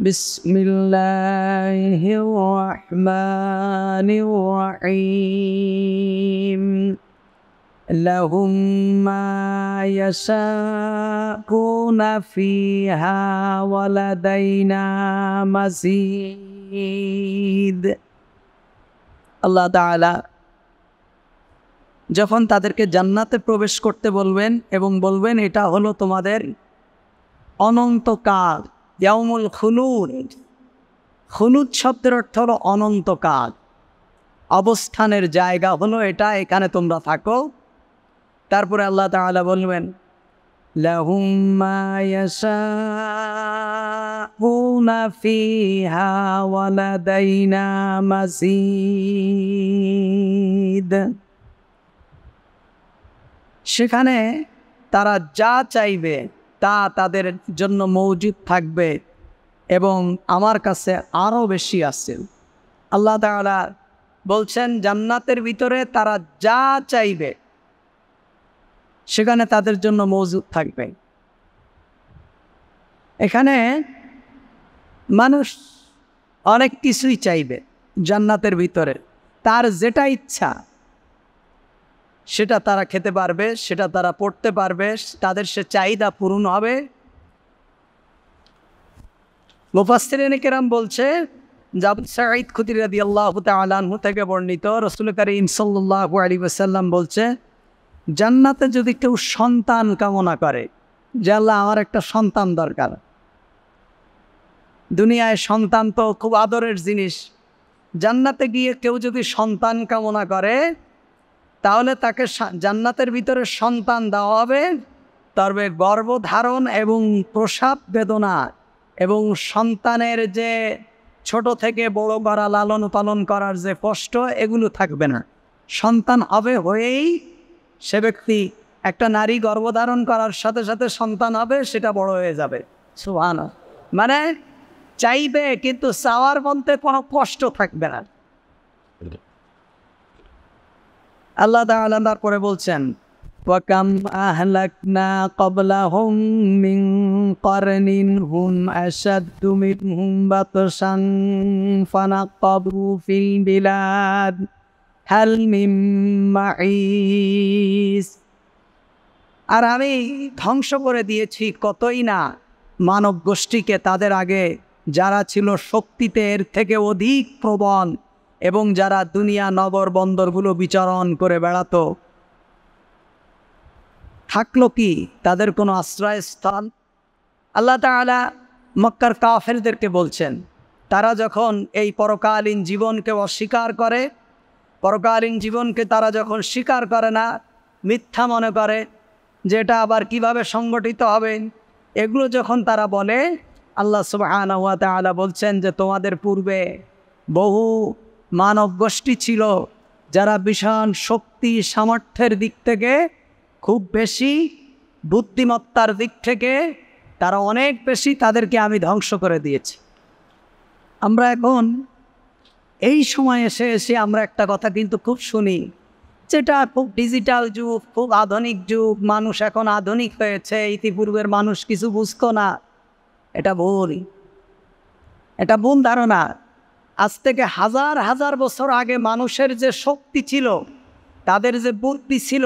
بسم الله الرحمن الرحيم لهم ما يشاءون فيها ولدينا مزيد الله تعالى যখন তাদেরকে জান্নাতে প্রবেশ করতে বলবেন এবং বলবেন এটা হলো তোমাদের অনন্তকাল ইয়ামুল খুলুদ খুলুদ শব্দের অর্থ হলো অনন্তকাল অবস্থানের জায়গা হলো এটা এখানে তোমরা থাকো তারপরে আল্লাহ তালা বলবেন সেখানে তারা যা চাইবে তা তাদের জন্য মৌজুদ থাকবে এবং আমার কাছে আরও বেশি আছে আল্লাহ তালা বলছেন জান্নাতের ভিতরে তারা যা চাইবে সেখানে তাদের জন্য মজুদ থাকবে এখানে মানুষ অনেক কিছুই চাইবে জান্নাতের ভিতরে তার যেটা ইচ্ছা সেটা তারা খেতে পারবে সেটা তারা পড়তে পারবে তাদের সে চাহিদা পূরণ হবে মুফাসিরেন বলছে জাবুল সাঈদ আল্লাহ থেকে বর্ণিত রসুল করিম সাল্লু আলী ওসাল্লাম বলছে জান্নাতে যদি কেউ সন্তান কামনা করে যে আল্লাহ আমার একটা সন্তান দরকার দুনিয়ায় সন্তান তো খুব আদরের জিনিস জান্নাতে গিয়ে কেউ যদি সন্তান কামনা করে তাহলে তাকে জান্নাতের ভিতরে সন্তান দেওয়া হবে তবে গর্ভধারণ এবং প্রসাব বেদনা এবং সন্তানের যে ছোট থেকে বড় করা লালন পালন করার যে কষ্ট এগুলো থাকবে না সন্তান হবে হয়েই সে ব্যক্তি একটা নারী গর্ভধারণ করার সাথে সাথে সন্তান হবে সেটা বড় হয়ে যাবে সুহান মানে চাইবে কিন্তু চাওয়ার মধ্যে কোনো কষ্ট থাকবে না আল্লাহ তাআলা তারপরে বলছেন وكم أهلكنا قبلهم من قرن هم أشد منهم بطشا فنقبوا في البلاد هل من معيس আর আমি ধ্বংস করে দিয়েছি কতই না মানব গোষ্ঠীকে তাদের আগে যারা ছিল শক্তিতে এর থেকে অধিক প্রবণ এবং যারা দুনিয়া নগর বন্দরগুলো বিচরণ করে বেড়াত থাকলো কি তাদের কোনো আশ্রয়স্থল আল্লাহ তালা মক্কার কাফেলদেরকে বলছেন তারা যখন এই পরকালীন জীবনকে অস্বীকার করে পরকালীন জীবনকে তারা যখন স্বীকার করে না মিথ্যা মনে করে যেটা আবার কিভাবে সংগঠিত হবে এগুলো যখন তারা বলে আল্লাহ সুবাহ বলছেন যে তোমাদের পূর্বে বহু মানব গোষ্ঠী ছিল যারা বিশাল শক্তি সামর্থ্যের দিক থেকে খুব বেশি বুদ্ধিমত্তার দিক থেকে তারা অনেক বেশি তাদেরকে আমি ধ্বংস করে দিয়েছি আমরা এখন এই সময় এসে এসে আমরা একটা কথা কিন্তু খুব শুনি যেটা খুব ডিজিটাল যুগ খুব আধুনিক যুগ মানুষ এখন আধুনিক হয়েছে ইতিপূর্বের মানুষ কিছু বুঝতো না এটা ভুল এটা ভুল ধারণা আজ থেকে হাজার হাজার বছর আগে মানুষের যে শক্তি ছিল তাদের যে বুদ্ধি ছিল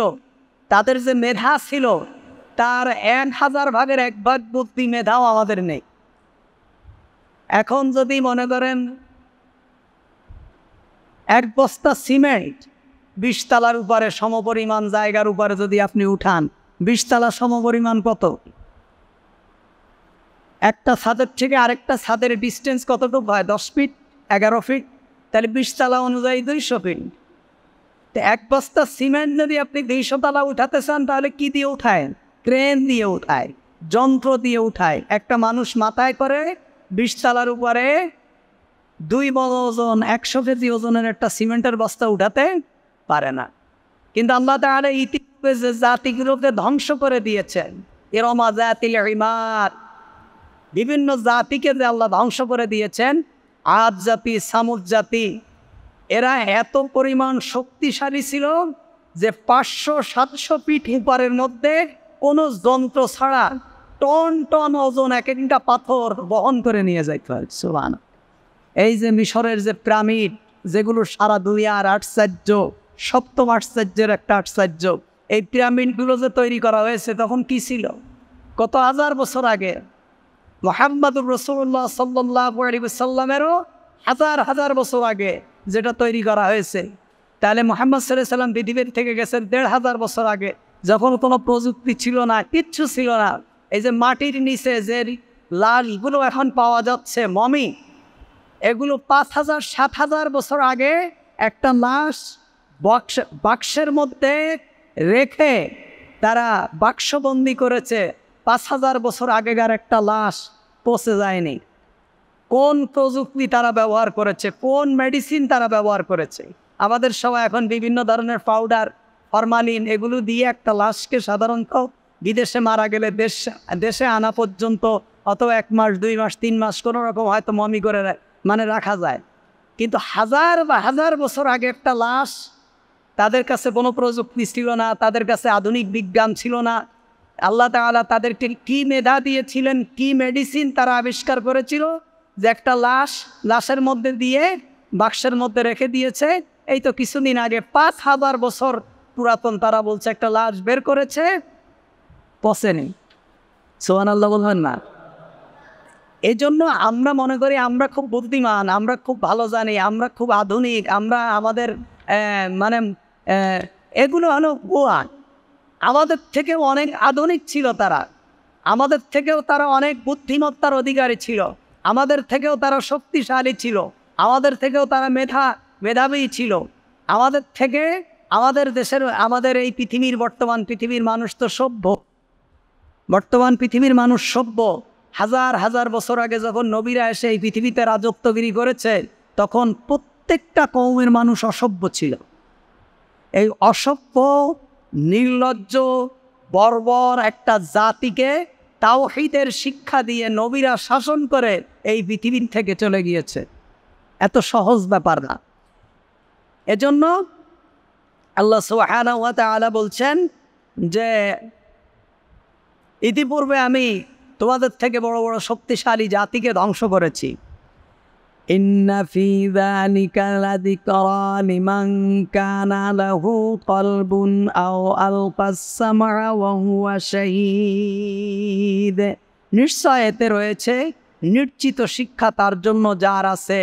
তাদের যে মেধা ছিল তার এক হাজার ভাগের এক ভাগ বুদ্ধি মেধাও আমাদের নেই এখন যদি মনে করেন এক বস্তা সিমেন্ট বিশতলার উপরে সমপরিমাণ জায়গার উপরে যদি আপনি উঠান বিশতলা সমপরিমাণ কত একটা ছাদের থেকে আরেকটা ছাদের ডিস্টেন্স কতটুকু হয় দশ ফিট এগারো ফিট তাহলে বিশ তালা অনুযায়ী দুইশো ফিট তো এক বস্তা সিমেন্ট যদি আপনি দুইশো তালা উঠাতে চান তাহলে কি দিয়ে উঠায় ক্রেন দিয়ে উঠায় যন্ত্র দিয়ে উঠায় একটা মানুষ মাথায় করে বিশ তালার উপরে দুই বড় ওজন একশো কেজি ওজনের একটা সিমেন্টের বস্তা উঠাতে পারে না কিন্তু আল্লাহ তাহলে ইতিপূর্বে যে জাতিগুলোকে ধ্বংস করে দিয়েছেন এরমা জাতিল বিভিন্ন জাতিকে যে আল্লাহ ধ্বংস করে দিয়েছেন আদ জাতি সামুদ জাতি এরা এত পরিমাণ শক্তিশালী ছিল যে পাঁচশো সাতশো পিঠ হিপারের মধ্যে কোনো যন্ত্র ছাড়া টন টন ওজন এক একটা পাথর বহন করে নিয়ে যাইতে হয় সুবান এই যে মিশরের যে প্রামিড যেগুলো সারা দুনিয়ার আশ্চর্য সপ্তম আশ্চর্যের একটা আশ্চর্য এই পিরামিডগুলো যে তৈরি করা হয়েছে তখন কি ছিল কত হাজার বছর আগে মোহাম্মদুর রসুল্লাহ সাল্লাহ সাল্লামেরও হাজার হাজার বছর আগে যেটা তৈরি করা হয়েছে তাহলে মোহাম্মদ সাল্লাহ সাল্লাম পৃথিবীর থেকে গেছেন দেড় হাজার বছর আগে যখন কোনো প্রযুক্তি ছিল না কিচ্ছু ছিল না এই যে মাটির নিচে যে লাশগুলো এখন পাওয়া যাচ্ছে মমি এগুলো পাঁচ হাজার সাত হাজার বছর আগে একটা লাশ বাক্স বাক্সের মধ্যে রেখে তারা বাক্সবন্দি করেছে পাঁচ হাজার বছর আগেকার একটা লাশ পচে যায়নি কোন প্রযুক্তি তারা ব্যবহার করেছে কোন মেডিসিন তারা ব্যবহার করেছে আমাদের সবাই এখন বিভিন্ন ধরনের পাউডার ফরমালিন এগুলো দিয়ে একটা লাশকে সাধারণত বিদেশে মারা গেলে দেশ দেশে আনা পর্যন্ত অত এক মাস দুই মাস তিন মাস কোনো রকম হয়তো মমি করে মানে রাখা যায় কিন্তু হাজার বা হাজার বছর আগে একটা লাশ তাদের কাছে কোনো প্রযুক্তি ছিল না তাদের কাছে আধুনিক বিজ্ঞান ছিল না আল্লাহ তালা তাদেরকে কি মেধা দিয়েছিলেন কি মেডিসিন তারা আবিষ্কার করেছিল যে একটা লাশ লাশের মধ্যে দিয়ে বাক্সের মধ্যে রেখে দিয়েছে এই তো কিছুদিন আগে পাঁচ হাজার বছর পুরাতন তারা বলছে একটা লাশ বের করেছে পচেনি সোহান আল্লাহ বলবেন না এই জন্য আমরা মনে করি আমরা খুব বুদ্ধিমান আমরা খুব ভালো জানি আমরা খুব আধুনিক আমরা আমাদের মানে এগুলো হলো গোয়া আমাদের থেকে অনেক আধুনিক ছিল তারা আমাদের থেকেও তারা অনেক বুদ্ধিমত্তার অধিকারী ছিল আমাদের থেকেও তারা শক্তিশালী ছিল আমাদের থেকেও তারা মেধা মেধাবী ছিল আমাদের থেকে আমাদের দেশের আমাদের এই পৃথিবীর বর্তমান পৃথিবীর মানুষ তো সভ্য বর্তমান পৃথিবীর মানুষ সভ্য হাজার হাজার বছর আগে যখন নবীরা এসে এই পৃথিবীতে রাজত্বগিরি করেছে তখন প্রত্যেকটা কৌমের মানুষ অসভ্য ছিল এই অসভ্য নির্লজ্জ বর্বর একটা জাতিকে তাওহিদের শিক্ষা দিয়ে নবীরা শাসন করে এই পৃথিবীর থেকে চলে গিয়েছে এত সহজ ব্যাপার না এজন্য আল্লাহ সোহানা বলছেন যে ইতিপূর্বে আমি তোমাদের থেকে বড় বড় শক্তিশালী জাতিকে ধ্বংস করেছি إن في ذلك لذكرى لمن كان له قلب أو ألقى السمع وهو شهيد নিশ্চয় এতে রয়েছে নিশ্চিত শিক্ষা তার জন্য যার আছে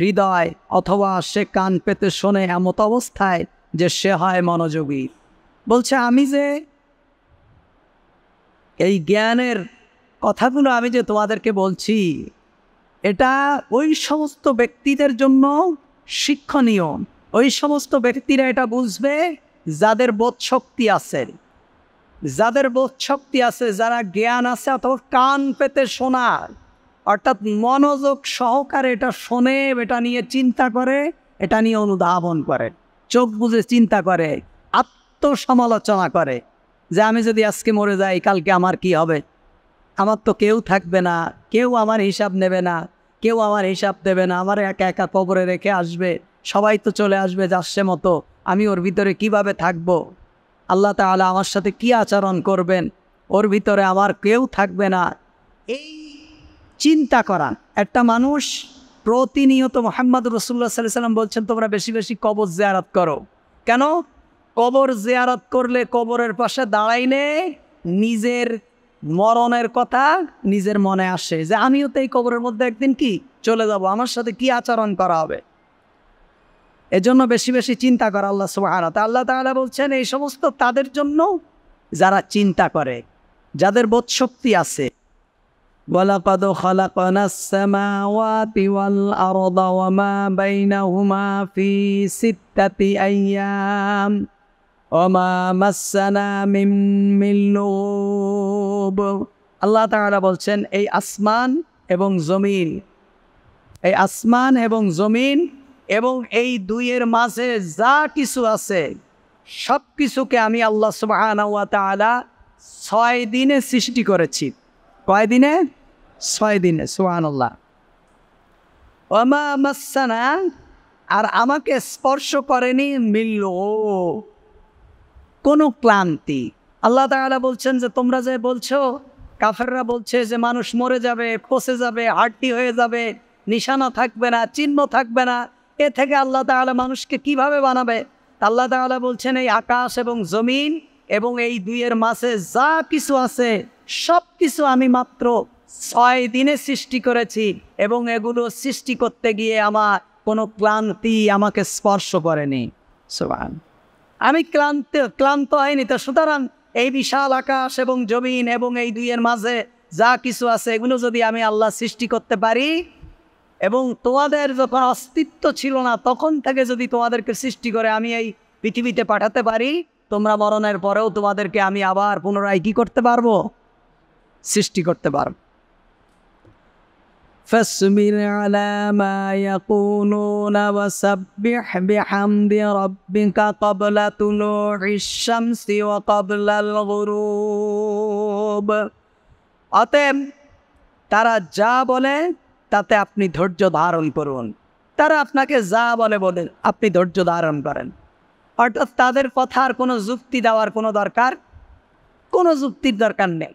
হৃদয় অথবা সে কান পেতে শোনে এমত অবস্থায় যে সে হয় মনোযোগী বলছে আমি যে এই জ্ঞানের কথাগুলো আমি যে তোমাদেরকে বলছি এটা ওই সমস্ত ব্যক্তিদের জন্য শিক্ষণীয় ওই সমস্ত ব্যক্তিরা এটা বুঝবে যাদের বোধ শক্তি আছে যাদের বোধ শক্তি আছে যারা জ্ঞান আছে অথবা কান পেতে শোনার অর্থাৎ মনোযোগ সহকারে এটা শোনে এটা নিয়ে চিন্তা করে এটা নিয়ে অনুধাবন করে চোখ বুঝে চিন্তা করে আত্মসমালোচনা করে যে আমি যদি আজকে মরে যাই কালকে আমার কি হবে আমার তো কেউ থাকবে না কেউ আমার হিসাব নেবে না কেউ আমার হিসাব দেবে না আমার একা একা কবরে রেখে আসবে সবাই তো চলে আসবে যাচ্ছে মতো আমি ওর ভিতরে কিভাবে থাকবো আল্লাহ তালা আমার সাথে কি আচরণ করবেন ওর ভিতরে আমার কেউ থাকবে না এই চিন্তা করা একটা মানুষ প্রতিনিয়ত মোহাম্মদ রসুল্লাহ সাল্লাহ সাল্লাম বলছেন তোমরা বেশি বেশি কবর জেয়ারত করো কেন কবর জেয়ারত করলে কবরের পাশে দাঁড়াইলে নিজের মরণের কথা নিজের মনে আসে যে আমিও তো এই কবরের মধ্যে একদিন কি চলে যাব আমার সাথে কি আচরণ করা হবে এজন্য বেশি বেশি চিন্তা করা আল্লাহ সুবাহারা তা আল্লাহ তালা বলছেন এই সমস্ত তাদের জন্য যারা চিন্তা করে যাদের বোধ শক্তি আছে ولقد আল্লাহ তাহারা বলছেন এই আসমান এবং জমিন এই আসমান এবং জমিন এবং এই দুইয়ের মাঝে যা কিছু আছে সব কিছুকে আমি আল্লাহ সুবাহানা ছয় দিনে সৃষ্টি করেছি কয় দিনে ছয় দিনে সুবাহ আর আমাকে স্পর্শ করেনি মিল্ল কোনো ক্লান্তি আল্লাহ তালা বলছেন যে তোমরা যে বলছো কাফেররা বলছে যে মানুষ মরে যাবে পচে যাবে হাড্ডি হয়ে যাবে নিশানা থাকবে না চিহ্ন থাকবে না এ থেকে আল্লাহ তালা মানুষকে কিভাবে বানাবে আল্লাহ তালা বলছেন এই আকাশ এবং জমিন এবং এই দুইয়ের মাঝে যা কিছু আছে সব কিছু আমি মাত্র ছয় দিনে সৃষ্টি করেছি এবং এগুলো সৃষ্টি করতে গিয়ে আমার কোনো ক্লান্তি আমাকে স্পর্শ করেনি সোবান আমি ক্লান্ত ক্লান্ত হয়নি তো সুতরাং এই বিশাল আকাশ এবং জমিন এবং এই দুইয়ের মাঝে যা কিছু আছে এগুলো যদি আমি আল্লাহ সৃষ্টি করতে পারি এবং তোমাদের যখন অস্তিত্ব ছিল না তখন থেকে যদি তোমাদেরকে সৃষ্টি করে আমি এই পৃথিবীতে পাঠাতে পারি তোমরা মরণের পরেও তোমাদেরকে আমি আবার পুনরায় কী করতে পারবো সৃষ্টি করতে পারবো فاصبر على ما يقولون وسبح بحمد ربك قبل طلوع الشمس وقبل الغروب অতএব তারা যা বলে তাতে আপনি ধৈর্য ধারণ করুন তারা আপনাকে যা বলে বলেন আপনি ধৈর্য ধারণ করেন অর্থাৎ তাদের কথার কোনো যুক্তি দেওয়ার কোনো দরকার কোনো যুক্তির দরকার নেই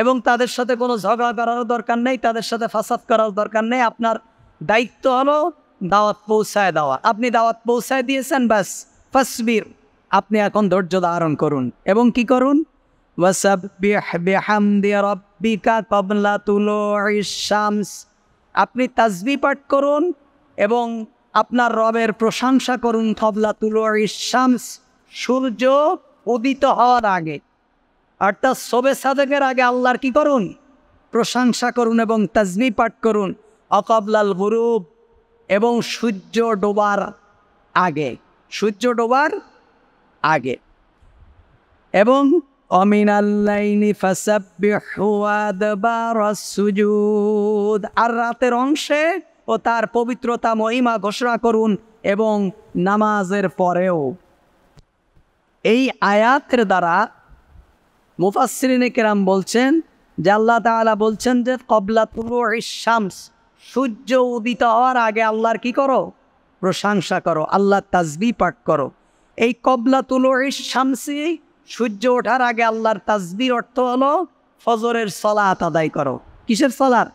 এবং তাদের সাথে কোনো ঝগড়া করারও দরকার নেই তাদের সাথে ফাসাদ করার দরকার নেই আপনার দায়িত্ব হলো দাওয়াত পৌঁছায় দেওয়া আপনি দাওয়াত পৌঁছায় দিয়েছেন ব্যাস ফসবির আপনি এখন ধৈর্য ধারণ করুন এবং কি করুন আপনি তাজবি পাঠ করুন এবং আপনার রবের প্রশংসা করুন থবলা তুলো শামস সূর্য উদিত হওয়ার আগে আর তার সবে সাদেকের আগে আল্লাহর কি করুন প্রশংসা করুন এবং তাজমি পাঠ করুন অকবলাল গুরুব এবং সূর্য ডোবার আগে সূর্য ডোবার আগে এবং অমিনাল্লাইনি আর রাতের অংশে ও তার পবিত্রতা মহিমা ঘোষণা করুন এবং নামাজের পরেও এই আয়াতের দ্বারা মুফাসরিনে কেরাম বলছেন যে আল্লাহ তালা বলছেন যে কবলা তুলো শামস সূর্য উদিত হওয়ার আগে আল্লাহর কি করো প্রশংসা করো আল্লাহ তাজবি পাঠ করো এই কবলা তুলো শামসি সূর্য ওঠার আগে আল্লাহর তাজবির অর্থ হলো ফজরের সলাত আদায় করো কিসের সলাত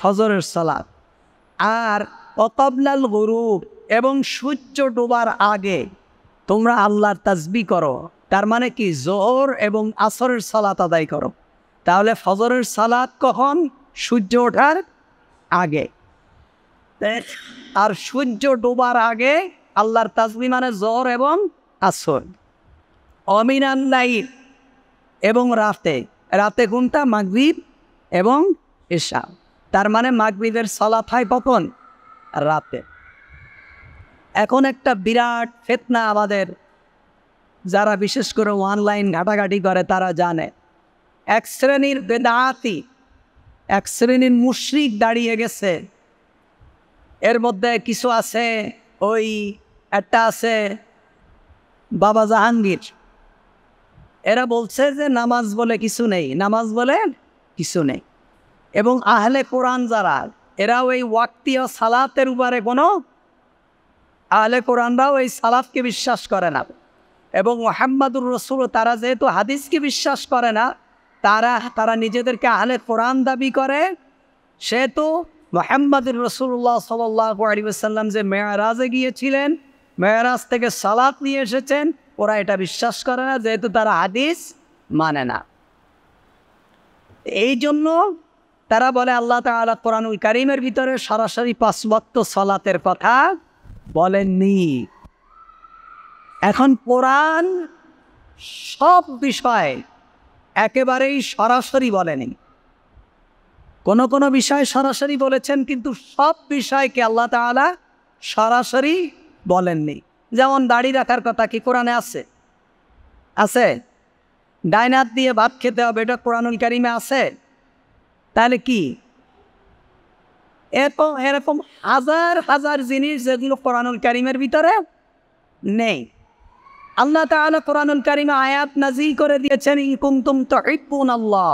ফজরের সলাত আর অকবলাল গরুব এবং সূর্য ডোবার আগে তোমরা আল্লাহর তাজবি করো তার মানে কি জোর এবং আসরের সালাত আদায় করো তাহলে ফজরের সালাত কখন সূর্য ওঠার আগে আর সূর্য ডোবার আগে আল্লাহর তাজমি মানে জ্বর এবং আসর অমিনান নাইট এবং রাতে রাতে ঘুমটা মাগরীব এবং এসা তার মানে মাগরীবের সালাত হয় কখন রাতে এখন একটা বিরাট ফেতনা আমাদের যারা বিশেষ করে অনলাইন ঘাটাঘাটি করে তারা জানে এক শ্রেণীর বেদাতি এক শ্রেণীর মুশ্রিক দাঁড়িয়ে গেছে এর মধ্যে কিছু আছে ওই একটা আছে বাবা জাহাঙ্গীর এরা বলছে যে নামাজ বলে কিছু নেই নামাজ বলে কিছু নেই এবং আহলে কোরআন যারা এরাও এই ওয়াক্তি ও সালাতের উপরে কোনো আহলে কোরআনরাও এই সালাতকে বিশ্বাস করে না এবং মোহাম্মদুর রসুল তারা যেহেতু হাদিসকে বিশ্বাস করে না তারা তারা নিজেদেরকে আহলে কোরআন দাবি করে সেহেতু মোহাম্মদুর রসুল্লাহ সাল্লাহ যে মেয়ারাজে গিয়েছিলেন মেয়ারাজ থেকে সালাত নিয়ে এসেছেন ওরা এটা বিশ্বাস করে না যেহেতু তারা হাদিস মানে না এই জন্য তারা বলে আল্লাহ তালা উল কারিমের ভিতরে সরাসরি পাঁচ বক্ত সলাতের কথা বলেননি এখন কোরআন সব বিষয় একেবারেই সরাসরি বলেনি কোন কোনো বিষয় সরাসরি বলেছেন কিন্তু সব বিষয়কে আল্লাহ তালা সরাসরি বলেননি যেমন দাড়ি রাখার কথা কি কোরআনে আছে আছে ডাইনাত দিয়ে ভাত খেতে হবে এটা কোরআনুল কারিমে আছে তাহলে কি এরকম এরকম হাজার হাজার জিনিস যেগুলো কোরআনুল কারিমের ভিতরে নেই আল্লাহ তাআলা কোরআনুল কারিমে আয়াত নাজি করে দিয়েছেন ইকুমতুম তুহিব্বুন আল্লাহ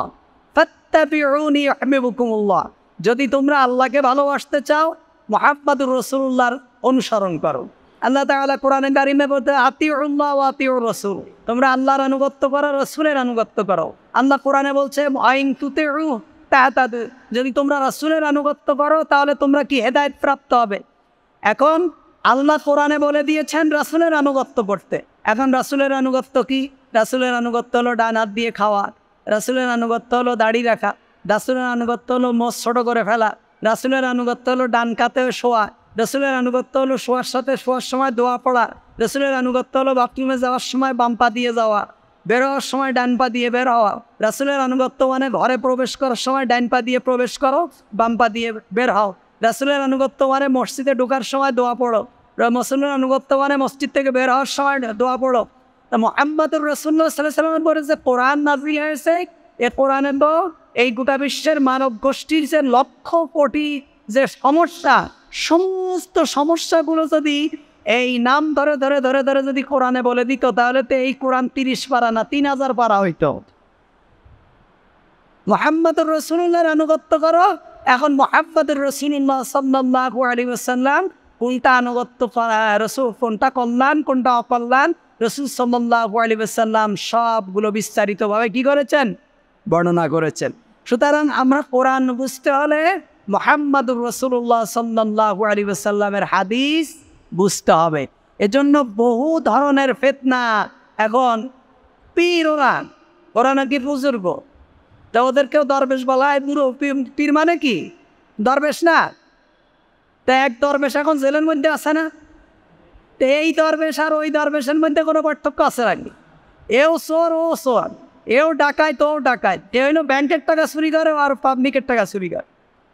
ফাত্তাবিউনি ইউহিব্বুকুমুল্লাহ যদি তোমরা আল্লাহকে ভালোবাসতে চাও মুহাম্মাদুর রাসূলুল্লাহর অনুসরণ করো আল্লাহ তাআলা কোরআনে কারিমে বলতে আতিউল্লাহ ওয়া আতিউর রাসূল তোমরা আল্লাহর আনুগত্য করো রাসূলের আনুগত্য করো আল্লাহ কোরআনে বলছে আইন তুতিউ তাহাতাদু যদি তোমরা রাসূলের আনুগত্য করো তাহলে তোমরা কি হেদায়েত প্রাপ্ত হবে এখন আল্লাহ কোরআনে বলে দিয়েছেন রাসূলের আনুগত্য করতে এখন রাসুলের আনুগত্য কি রাসুলের আনুগত্য হলো ডান হাত দিয়ে খাওয়া রাসুলের আনুগত্য হলো দাড়ি রাখা রাসুলের আনুগত্য হলো মোষ ছোটো করে ফেলা রাসুলের আনুগত্য হলো ডান কাতে শোয়া রসুলের আনুগত্য হলো শোয়ার সাথে শোয়ার সময় দোয়া পড়া রসুলের আনুগত্য হলো বাথরুমে যাওয়ার সময় বাম পা দিয়ে যাওয়া বের হওয়ার সময় ডান পা দিয়ে বের হওয়া রাসুলের আনুগত্য মানে ঘরে প্রবেশ করার সময় ডান পা দিয়ে প্রবেশ করো বাম পা দিয়ে বের হও রাসুলের আনুগত্য মানে মসজিদে ঢোকার সময় দোয়া পড়ো মুসলমান অনুগত্য মানে মসজিদ থেকে বের হওয়ার সময় দোয়া পড়ো তা মোহাম্মদুর রসুল্লাহ সাল্লাহ পরে যে কোরআন নাজিল হয়েছে এ কোরআনের তো এই গোটা বিশ্বের মানব গোষ্ঠীর যে লক্ষ কোটি যে সমস্যা সমস্ত সমস্যাগুলো যদি এই নাম ধরে ধরে ধরে ধরে যদি কোরআনে বলে দিত তাহলে তো এই কোরআন তিরিশ পারা না তিন হাজার পারা হইত মোহাম্মদুর রসুল্লাহ আনুগত্য করো এখন মোহাম্মদুর রসুল্লাহ সাল্লাহ আলী আসাল্লাম কোনটা আনুগত্য রসুল কোনটা কল্যাণ কোনটা অকল্যাণ রসুল সাল্লাহ আলিবাসাল্লাম সবগুলো বিস্তারিতভাবে কি করেছেন বর্ণনা করেছেন সুতরাং আমরা কোরআন বুঝতে হলে মোহাম্মদ রসুল্লাহ সাল্লাহ আলিবাসাল্লামের হাদিস বুঝতে হবে এজন্য বহু ধরনের ফেতনা এখন পীর ওরা ওরা নাকি বুজুর্গ তা ওদেরকেও দরবেশ বলা হয় পীর মানে কি দরবেশ না তা এক দরবেশ এখন জেলের মধ্যে আছে না এই দরবেশ আর ওই দরবেশের মধ্যে কোনো পার্থক্য আছে নাকি এও চোর ও চোর এও ডাকায় তো ডাকায় এ হইল ব্যাংকের টাকা চুরি করে আর পাবলিকের টাকা চুরি করে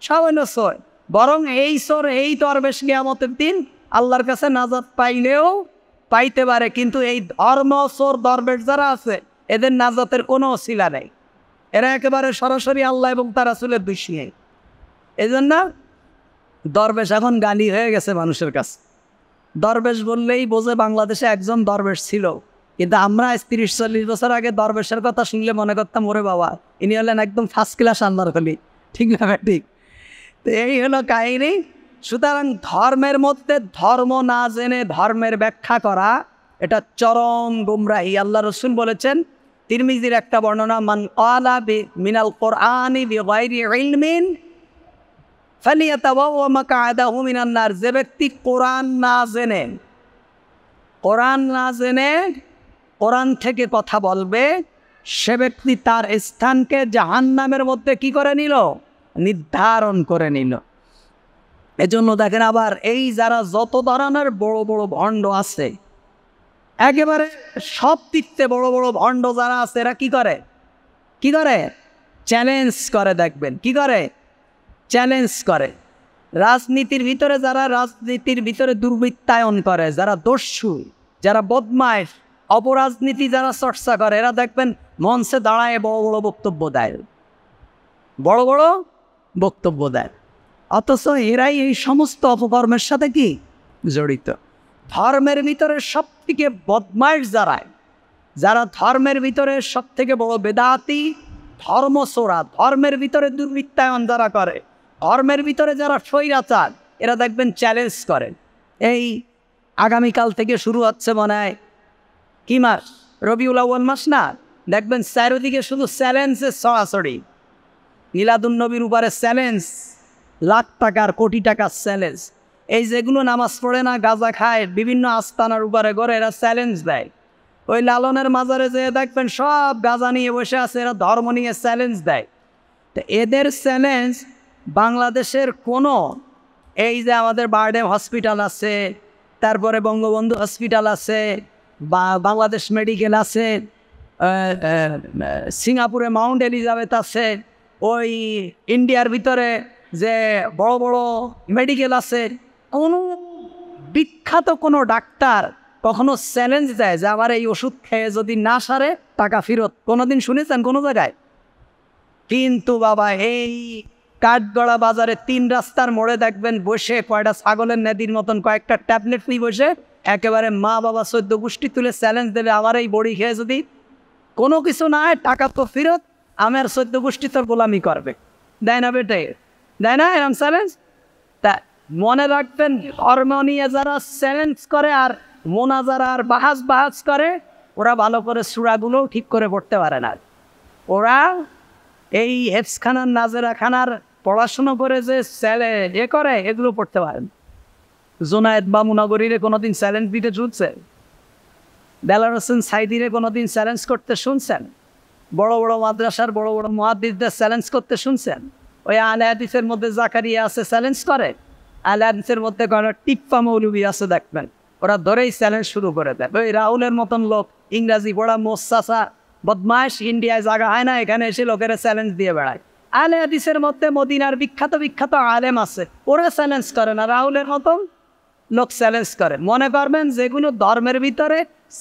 সব হইল চোর বরং এই চোর এই দরবেশ নিয়ামতের দিন আল্লাহর কাছে নাজাদ পাইলেও পাইতে পারে কিন্তু এই ধর্ম চোর দরবেশ যারা আছে এদের নাজাতের কোনো অশিলা নেই এরা একেবারে সরাসরি আল্লাহ এবং তারা চুলের দুষিয়ে এই জন্য দরবেশ এখন গালি হয়ে গেছে মানুষের কাছে দরবেশ বললেই বোঝে বাংলাদেশে একজন দরবেশ ছিল কিন্তু আমরা তিরিশ চল্লিশ বছর আগে দরবেশের কথা শুনলে মনে করতাম ওরে বাবা ইনি হলেন একদম ফার্স্ট ক্লাস আন্দারকলি ঠিক না ঠিক তো এই হলো কাহিনী সুতরাং ধর্মের মধ্যে ধর্ম না জেনে ধর্মের ব্যাখ্যা করা এটা চরম গুমরাহি আল্লাহ রসুল বলেছেন তিরমিজির একটা বর্ণনা মান আলা মিনাল কোরআন বি ওয়াইরি ইলমিন ফালিয়াতাবাউমাকাদাহুমিনান্নার যে ব্যক্তি কোরআন না জেনে কোরআন না জেনে কোরআন থেকে কথা বলবে সে ব্যক্তি তার স্থানকে জাহান্নামের মধ্যে কি করে নিল নির্ধারণ করে নিল এজন্য দেখেন আবার এই যারা যত ধরনের বড় বড় ভণ্ড আছে একেবারে সব দিকতে বড় বড় ভণ্ড যারা আছে এরা কি করে কি করে চ্যালেঞ্জ করে দেখবেন কি করে চ্যালেঞ্জ করে রাজনীতির ভিতরে যারা রাজনীতির ভিতরে দুর্বৃত্তায়ন করে যারা দস্যু যারা বদমায়ের অপরাজনীতি যারা চর্চা করে এরা দেখবেন মঞ্চে দাঁড়ায় বড় বড় বক্তব্য দেয় বড় বড় বক্তব্য দেয় অথচ এরাই এই সমস্ত অপকর্মের সাথে কি জড়িত ধর্মের ভিতরে সব থেকে বদমাইশ যারা যারা ধর্মের ভিতরে সব থেকে বড় বেদাতি ধর্মসোরা ধর্মের ভিতরে দুর্বৃত্তায়ন যারা করে ধর্মের ভিতরে যারা স্বৈরাচার এরা দেখবেন চ্যালেঞ্জ করেন এই আগামীকাল থেকে শুরু হচ্ছে মনে হয় কী মাস রবিউল আউ্য়াল মাস না দেখবেন চারিদিকে শুধু চ্যালেঞ্জের সরাসরি নীলাদুন্নবীর উপরে চ্যালেঞ্জ লাখ টাকার কোটি টাকার চ্যালেঞ্জ এই যেগুলো নামাজ পড়ে না গাঁজা খায় বিভিন্ন আস্তানার উপরে গড়ে এরা চ্যালেঞ্জ দেয় ওই লালনের মাজারে যেয়ে দেখবেন সব গাঁজা নিয়ে বসে আছে এরা ধর্ম নিয়ে চ্যালেঞ্জ দেয় তো এদের চ্যালেঞ্জ বাংলাদেশের কোনো এই যে আমাদের বার্ডে হসপিটাল আছে তারপরে বঙ্গবন্ধু হসপিটাল আছে বা বাংলাদেশ মেডিকেল আছে সিঙ্গাপুরে মাউন্ট এলিজাবেথ আছে ওই ইন্ডিয়ার ভিতরে যে বড় বড় মেডিকেল আছে কোনো বিখ্যাত কোনো ডাক্তার কখনো চ্যালেঞ্জ দেয় যে আমার এই ওষুধ খেয়ে যদি না সারে টাকা ফেরত কোনোদিন শুনেছেন কোনো জায়গায় কিন্তু বাবা এই কাঠগড়া বাজারে তিন রাস্তার মোড়ে দেখবেন বসে কয়টা ছাগলের নেদির মতন কয়েকটা ট্যাবলেট নিয়ে বসে একেবারে মা বাবা সদ্য গোষ্ঠী তুলে চ্যালেঞ্জ দেবে আমার এই বড়ি খেয়ে যদি কোনো কিছু নাই টাকা তো ফেরত আমার সদ্য গোষ্ঠী তোর গোলামি করবে দেয় না বেটে দেয় না এরম চ্যালেঞ্জ তা মনে রাখবেন ধর্ম নিয়ে যারা চ্যালেঞ্জ করে আর মোনা যারা আর বাহাজ বাহাজ করে ওরা ভালো করে সুরাগুলোও ঠিক করে পড়তে পারে না ওরা এই এফস খানার নাজেরা খানার পড়াশুনো করে যে স্যালে এ করে এগুলো পড়তে পারেন জোনায়েদ বা কোনোদিন চ্যালেঞ্জ দিতে শুনছেন বেলার হোসেন সাইদিরে কোনোদিন চ্যালেঞ্জ করতে শুনছেন বড় বড় মাদ্রাসার বড় বড় মহাদিসদের চ্যালেঞ্জ করতে শুনছেন ওই আলহাদিসের মধ্যে জাকারিয়া আছে চ্যালেঞ্জ করে আলহাদিসের মধ্যে কয়েকটা টিপ্পা মৌলুবি আছে দেখবেন ওরা ধরেই চ্যালেঞ্জ শুরু করে দেয় ওই রাহুলের মতন লোক ইংরাজি পড়া মোসাসা বদমাস ইন্ডিয়ায় জায়গা হয় না এখানে এসে লোকেরা চ্যালেঞ্জ দিয়ে বেড়ায় আলে হাদিসের মধ্যে মদিনার বিখ্যাত বিখ্যাত আলেম আছে ওরা চ্যালেঞ্জ করে না রাহুলের মতন লোক চ্যালেঞ্জ করে মনে করবেন যেগুলো ধর্মের ভিতরে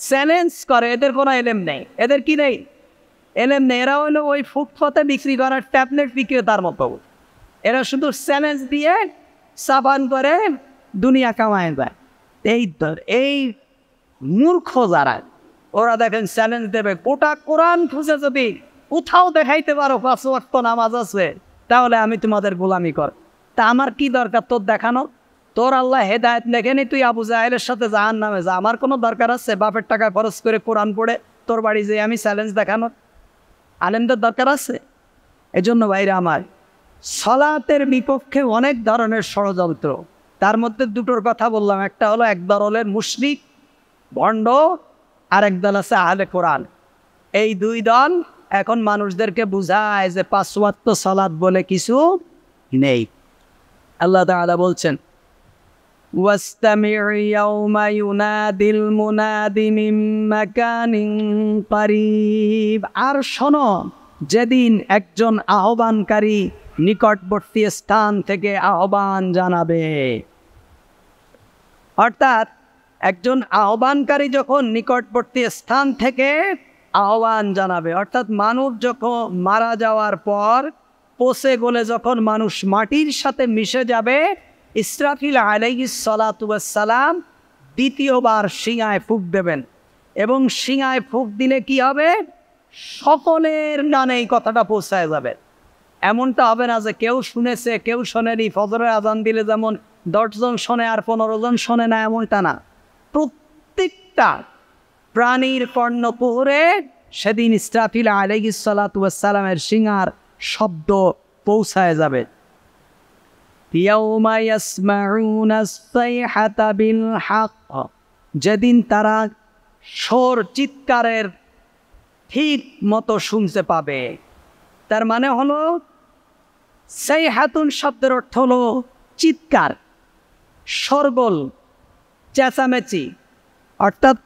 চ্যালেঞ্জ করে এদের কোনো এলেম নেই এদের কি নেই এলেম নেই এরা হলো ওই ফুটফতে বিক্রি করার ট্যাবলেট বিক্রেতার মতো এরা শুধু চ্যালেঞ্জ দিয়ে সাবান করে দুনিয়া কামায় যায় এই এই মূর্খ যারা ওরা দেখেন চ্যালেঞ্জ দেবে গোটা কোরআন খুঁজে যদি কোথাও দেখাইতে পারো পাঁচ নামাজ আছে তাহলে আমি তোমাদের গোলামি কর তা আমার কি দরকার তোর দেখানো তোর আল্লাহ হেদায়ত দেখেনি তুই আবু জাহেলের সাথে জাহান নামে যা আমার কোনো দরকার আছে বাপের টাকা খরচ করে কোরআন পড়ে তোর বাড়ি যেয়ে আমি চ্যালেঞ্জ দেখানোর আলেমদের দরকার আছে এজন্য ভাইরা আমার সলাতের বিপক্ষে অনেক ধরনের ষড়যন্ত্র তার মধ্যে দুটোর কথা বললাম একটা হলো এক দরলের মুশরিক ভণ্ড আরেক দল আছে আহলে কোরআন এই দুই দল এখন মানুষদেরকে বুঝায় যে পাশ্চাত্য সালাদ বলে কিছু নেই আল্লাহ তালা বলছেন আর শোনো যেদিন একজন আহ্বানকারী নিকটবর্তী স্থান থেকে আহ্বান জানাবে অর্থাৎ একজন আহ্বানকারী যখন নিকটবর্তী স্থান থেকে আহ্বান জানাবে অর্থাৎ মানুষ যখন মারা যাওয়ার পর পচে গলে যখন মানুষ মাটির সাথে মিশে যাবে ইসরাফিল সালাম দ্বিতীয়বার শিঙায় ফুক দেবেন এবং শিঙায় ফুক দিলে কি হবে সকলের নানে এই কথাটা পৌঁছায় যাবে এমনটা হবে না যে কেউ শুনেছে কেউ শোনেনি ফজরের আজান দিলে যেমন দশজন শোনে আর পনেরো জন শোনে না এমনটা না প্রত্যেকটা প্রাণীর কর্ণ পোহরে সেদিন ইসরাফিল আলহিসালামের সিঙার শব্দ পৌঁছায় যাবে যেদিন তারা সোর চিৎকারের ঠিক মতো শুনতে পাবে তার মানে হলো সেই হাতুন শব্দের অর্থ হলো চিৎকার সরবল চেঁচামেচি অর্থাৎ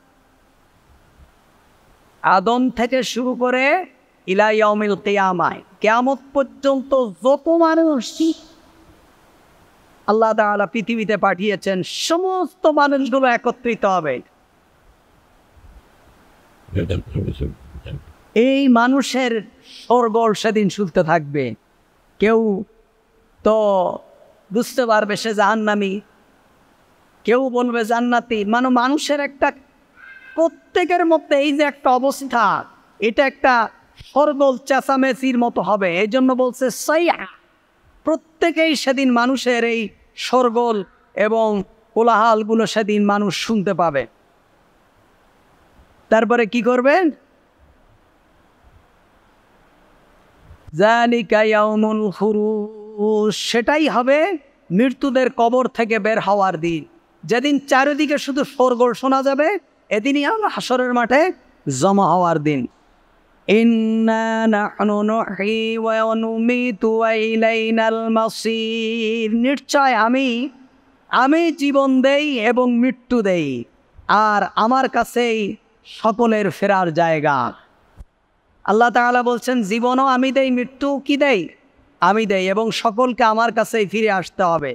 আদম থেকে শুরু করে ইলাইয়মিল কেয়ামায় কেয়ামত পর্যন্ত যত মানুষ আল্লাহ তালা পৃথিবীতে পাঠিয়েছেন সমস্ত মানুষগুলো একত্রিত হবে এই মানুষের সরগোল সেদিন শুনতে থাকবে কেউ তো বুঝতে পারবে সে জাহান্নামি কেউ বলবে জান্নাতি মানে মানুষের একটা প্রত্যেকের মধ্যে এই যে একটা অবস্থা এটা একটা সরবল চেঁচামেচির মতো হবে এই জন্য বলছে সাইয়া প্রত্যেকেই সেদিন মানুষের এই সরগোল এবং কোলাহালগুলো সেদিন মানুষ শুনতে পাবে তারপরে কি করবেন সেটাই হবে মৃত্যুদের কবর থেকে বের হওয়ার দিন যেদিন চারিদিকে শুধু সরগোল শোনা যাবে এদিনই আমরা হাসরের মাঠে জমা হওয়ার দিন নিশ্চয় আমি আমি জীবন দেই এবং মৃত্যু দেই আর আমার কাছেই সকলের ফেরার জায়গা আল্লাহ তালা বলছেন জীবনও আমি দেই মৃত্যু কি দেই আমি দেই এবং সকলকে আমার কাছেই ফিরে আসতে হবে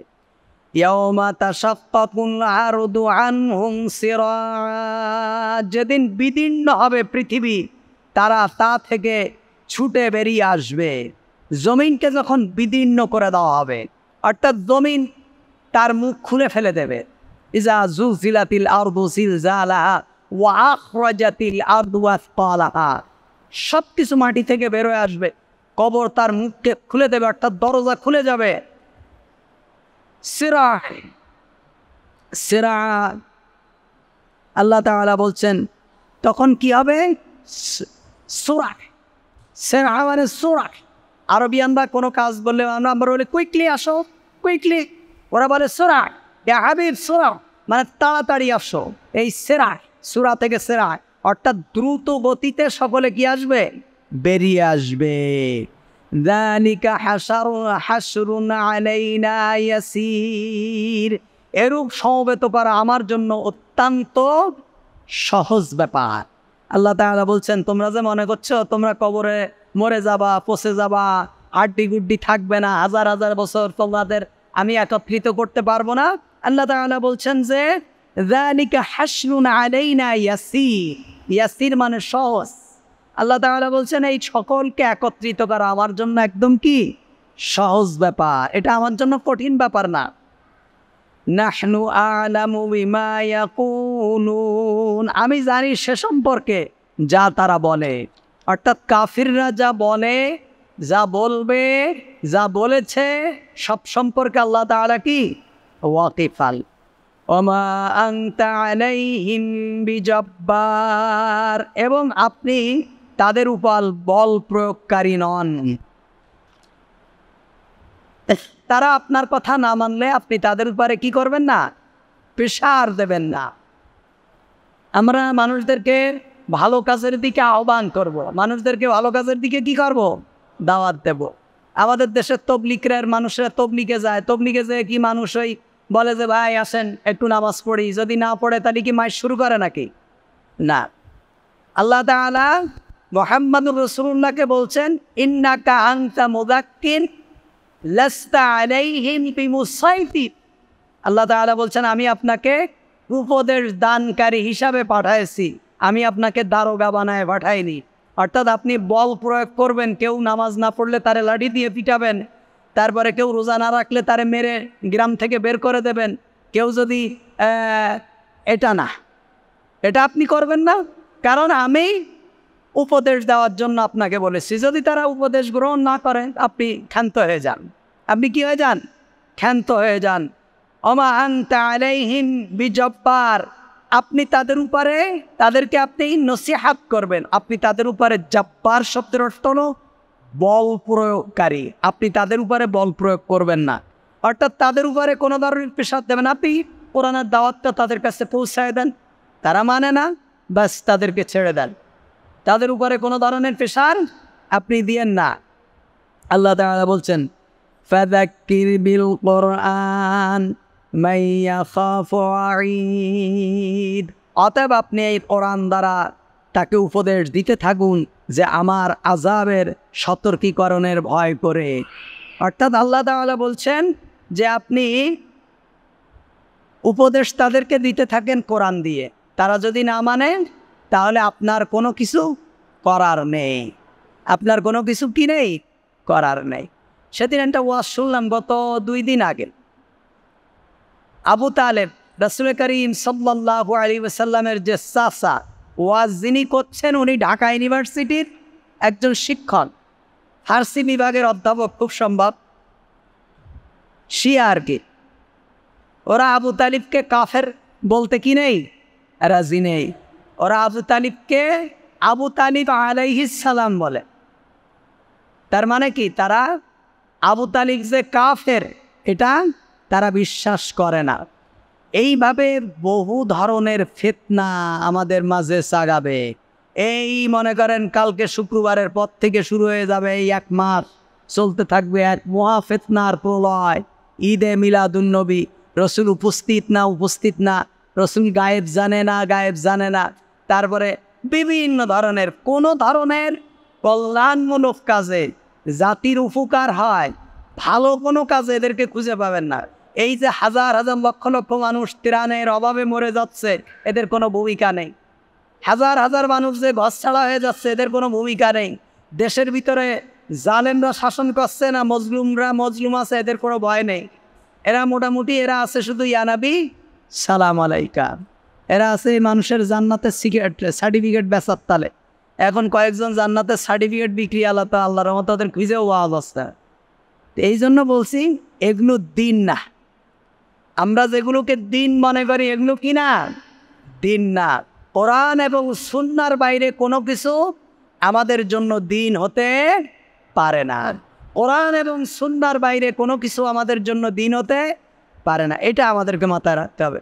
যেদিন বিদীর্ণ হবে পৃথিবী তারা তা থেকে ছুটে বেরিয়ে আসবে জমিনকে যখন বিদীর্ণ করে দেওয়া হবে অর্থাৎ জমিন তার মুখ খুলে ফেলে দেবে ইজা জুজিলাতিল আরদু জিলজালাহা ওয়া আখরাজাতিল আর্দু সব কিছু মাটি থেকে বেরোয় আসবে কবর তার মুখকে খুলে দেবে অর্থাৎ দরজা খুলে যাবে সেরা সেরা আল্লাহ তালা বলছেন তখন কি হবে সোরাক সেরা মানে সোরাক আরবিয়ানরা কোনো কাজ বললে আমরা আমরা বলি কুইকলি আসো কুইকলি ওরা বলে সোরাক হাবিব সোরা মানে তাড়াতাড়ি আসো এই সেরা সুরা থেকে সেরা অর্থাৎ দ্রুত গতিতে সকলে কি আসবে বেরিয়ে আসবে ذلك حشر حشر علينا يسير এরূপ সমবেত করা আমার জন্য অত্যন্ত সহজ ব্যাপার আল্লাহ তাহলে বলছেন তোমরা যে মনে করছো তোমরা কবরে মরে যাবা পচে যাবা হাড্ডি গুড্ডি থাকবে না হাজার হাজার বছর তোমাদের আমি একত্রিত করতে পারবো না আল্লাহ তাহলে বলছেন যে ইয়াসির মানে সহজ আল্লাহ তাহলে বলছেন এই সকলকে একত্রিত করা আমার জন্য একদম কি সহজ ব্যাপার এটা আমার জন্য কঠিন ব্যাপার না নাহনু আলামু আমি জানি সে সম্পর্কে যা তারা বলে অর্থাৎ কাফিররা যা বলে যা বলবে যা বলেছে সব সম্পর্কে আল্লাহ তাআলা কি ওয়াকিফাল ওমা আলাইহিম বিজব্বার এবং আপনি তাদের উপর বল প্রয়োগকারী নন তারা আপনার কথা না মানলে আপনি তাদের উপরে কি করবেন না প্রেশার দেবেন না আমরা মানুষদেরকে ভালো কাজের দিকে আহ্বান করব। মানুষদেরকে ভালো কাজের দিকে কি করব। দাওয়াত দেব আমাদের দেশের তবলিকের মানুষরা তবলিকে যায় তবলিকে যে কি মানুষ ওই বলে যে ভাই আসেন একটু নামাজ পড়ি যদি না পড়ে তাহলে কি মায়ের শুরু করে নাকি না আল্লাহ তালা মোহাম্মদুর রসুল্লাহকে বলছেন ইন্নাকা আংতা মুদাক্কির লাস্তা আলাইহিম বিমুসাইতি আল্লাহ তাআলা বলছেন আমি আপনাকে উপদেশ দানকারী হিসাবে পাঠাইছি আমি আপনাকে দারোগা বানায় পাঠাইনি অর্থাৎ আপনি বল প্রয়োগ করবেন কেউ নামাজ না পড়লে তারে লাঠি দিয়ে পিটাবেন তারপরে কেউ রোজা না রাখলে তারে মেরে গ্রাম থেকে বের করে দেবেন কেউ যদি এটা না এটা আপনি করবেন না কারণ আমি উপদেশ দেওয়ার জন্য আপনাকে বলেছি যদি তারা উপদেশ গ্রহণ না করেন আপনি ক্ষান্ত হয়ে যান আপনি কি হয়ে যান ক্ষান্ত হয়ে যান অমা আলাইহিম বিজব্বার আপনি তাদের উপরে তাদেরকে আপনি নসিহাত করবেন আপনি তাদের উপরে জব্বার শব্দের অর্থ বল প্রয়োগকারী আপনি তাদের উপরে বল প্রয়োগ করবেন না অর্থাৎ তাদের উপরে কোনো ধরনের পেশাদ দেবেন আপনি কোরআনার দাওয়াতটা তাদের কাছে পৌঁছায় দেন তারা মানে না ব্যাস তাদেরকে ছেড়ে দেন তাদের উপরে কোনো ধরনের পেশার আপনি দিয়েন না আল্লাহ তালা বলছেন فذكر بالقرآن কোরআন অতএব আপনি এই কোরআন দ্বারা তাকে উপদেশ দিতে থাকুন যে আমার আজাবের সতর্কীকরণের ভয় করে অর্থাৎ আল্লাহ তাআলা বলছেন যে আপনি উপদেশ তাদেরকে দিতে থাকেন কোরআন দিয়ে তারা যদি না মানেন তাহলে আপনার কোনো কিছু করার নেই আপনার কোনো কিছু কি নেই করার নেই সেদিন একটা ওয়াজ শুনলাম গত দুই দিন আগে আবু তালেব রসুল করিম সাল্লাহ আলী ওসাল্লামের যে সাসা ওয়াজ যিনি করছেন উনি ঢাকা ইউনিভার্সিটির একজন শিক্ষক ফার্সি বিভাগের অধ্যাপক খুব সম্ভব শিয়া আর কি ওরা আবু তালিবকে কাফের বলতে কি নেই রাজি নেই ওরা আবু তালিবকে আবু তালিব সালাম বলে তার মানে কি তারা আবু তালিব যে কাফের এটা তারা বিশ্বাস করে না এইভাবে বহু ধরনের ফেতনা আমাদের মাঝে সাগাবে এই মনে করেন কালকে শুক্রবারের পর থেকে শুরু হয়ে যাবে এই এক মাস চলতে থাকবে এক মহা ফেতনার প্রলয় ঈদে মিলাদুলনবী রসুল উপস্থিত না উপস্থিত না রসুল গায়েব জানে না গায়েব জানে না তারপরে বিভিন্ন ধরনের কোনো ধরনের কল্যাণমূলক কাজে জাতির উপকার হয় ভালো কোনো কাজে এদেরকে খুঁজে পাবেন না এই যে হাজার হাজার লক্ষ লক্ষ মানুষ ত্রাণের অভাবে মরে যাচ্ছে এদের কোনো ভূমিকা নেই হাজার হাজার মানুষ যে ঘর ছাড়া হয়ে যাচ্ছে এদের কোনো ভূমিকা নেই দেশের ভিতরে জালেমরা শাসন করছে না মজলুমরা মজলুম আছে এদের কোনো ভয় নেই এরা মোটামুটি এরা আছে শুধু ইয়ানাবি সালাম আলাইকা এরা আছে মানুষের জান্নাতের সিকেট সার্টিফিকেট বেচার তালে এখন কয়েকজন জান্নাতের সার্টিফিকেট বিক্রি আল্লাহ আল্লাহর মতো তাদের খুঁজেও পাওয়া যাচ্ছে এই জন্য বলছি এগুলো দিন না আমরা যেগুলোকে দিন মনে করি এগুলো কি না দিন না কোরআন এবং সুন্নার বাইরে কোনো কিছু আমাদের জন্য দিন হতে পারে না কোরআন এবং সুন্নার বাইরে কোনো কিছু আমাদের জন্য দিন হতে পারে না এটা আমাদেরকে মাথায় রাখতে হবে